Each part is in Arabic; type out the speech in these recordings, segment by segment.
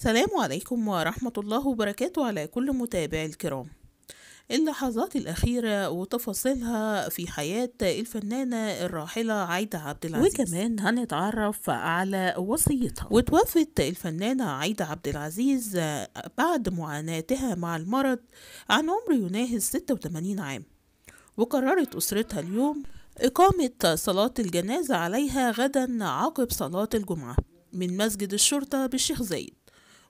السلام عليكم ورحمة الله وبركاته على كل متابعي الكرام اللحظات الأخيرة وتفاصيلها في حياة الفنانة الراحلة عايدة عبد العزيز وكمان هنتعرف على وصيتها وتوفت الفنانة عايدة عبد العزيز بعد معاناتها مع المرض عن عمر يناهز 86 عام وقررت أسرتها اليوم إقامة صلاة الجنازة عليها غدا عقب صلاة الجمعة من مسجد الشرطة بالشيخ زايد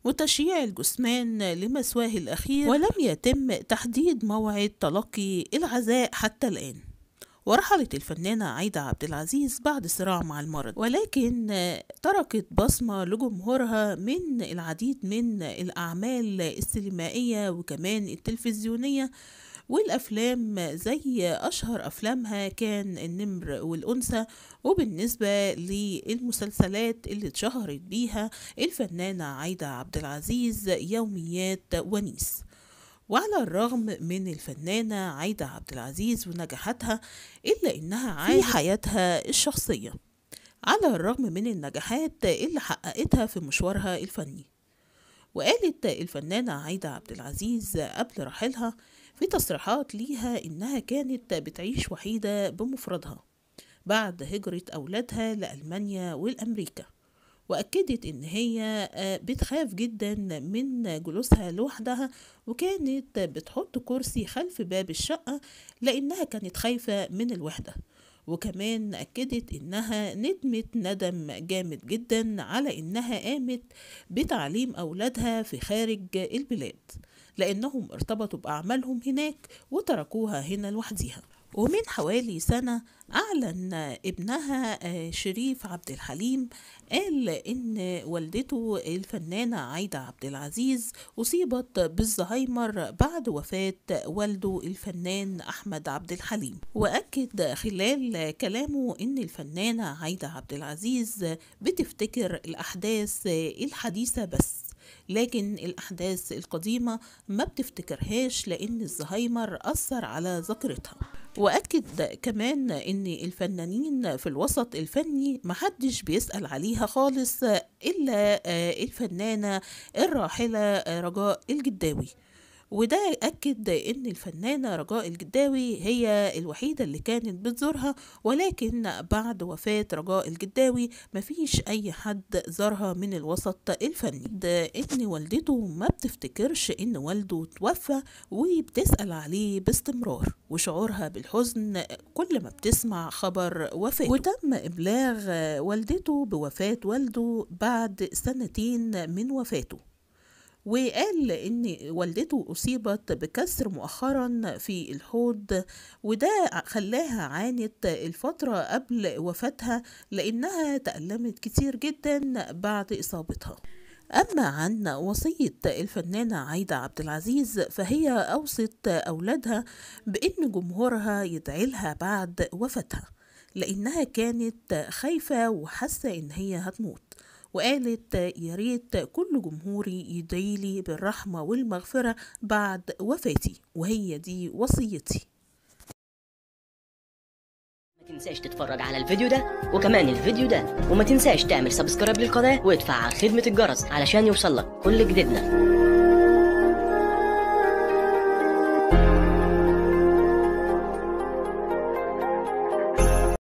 وتشييع الجثمان لمسواه الأخير ولم يتم تحديد موعد تلقي العزاء حتى الآن ورحلت الفنانة عايدة عبد العزيز بعد صراع مع المرض ولكن تركت بصمة لجمهورها من العديد من الأعمال السينمائية وكمان التلفزيونية والأفلام زي أشهر أفلامها كان النمر والأنثى وبالنسبة للمسلسلات اللي اتشهرت بيها الفنانة عايدة عبد العزيز يوميات ونيس وعلى الرغم من الفنانة عايدة عبد العزيز ونجاحاتها إلا إنها في حياتها الشخصية على الرغم من النجاحات اللي حققتها في مشوارها الفني وقالت الفنانة عايدة عبد العزيز قبل رحيلها في تصريحات ليها إنها كانت بتعيش وحيدة بمفردها بعد هجرة أولادها لألمانيا والأمريكا وأكدت إن هي آه، بتخاف جدا من جلوسها لوحدها وكانت بتحط كرسي خلف باب الشقة لأنها كانت خايفة من الوحدة وكمان أكدت إنها ندمت ندم جامد جدا على إنها قامت بتعليم أولادها في خارج البلاد لأنهم ارتبطوا بأعمالهم هناك وتركوها هنا لوحدها ومن حوالي سنة أعلن ابنها آه، شريف عبد الحليم قال إن والدته الفنانة عايدة عبد العزيز أصيبت بالزهايمر بعد وفاة والده الفنان أحمد عبد الحليم وأكد خلال كلامه إن الفنانة عايدة عبد العزيز بتفتكر الأحداث الحديثة بس لكن الأحداث القديمة ما بتفتكرهاش لأن الزهايمر أثر على ذاكرتها واكد كمان ان الفنانين في الوسط الفني محدش بيسال عليها خالص الا آه، الفنانه الراحله آه، رجاء الجداوي وده أكد إن الفنانة رجاء الجداوي هي الوحيدة اللي كانت بتزورها ولكن بعد وفاة رجاء الجداوي مفيش أي حد زارها من الوسط الفني ده إن والدته ما بتفتكرش إن والده توفى وبتسأل عليه باستمرار وشعورها بالحزن كل ما بتسمع خبر وفاته وتم إبلاغ والدته بوفاة والده بعد سنتين من وفاته وقال ان والدته اصيبت بكسر مؤخرا في الحوض وده خلاها عانت الفتره قبل وفاتها لانها تالمت كتير جدا بعد اصابتها أما عن وصية الفنانة عايدة عبد العزيز فهي أوصت أولادها بأن جمهورها يدعيلها بعد وفاتها لأنها كانت خايفة وحاسة إن هي هتموت وقالت يا ريت كل جمهوري يدعيلي بالرحمة والمغفرة بعد وفاتي وهي دي وصيتي ما تنساش تتفرج على الفيديو ده وكمان الفيديو ده وما تنساش تعمل سبسكرايب للقناة وادفع على خدمة الجرس علشان يوصلك كل جديدنا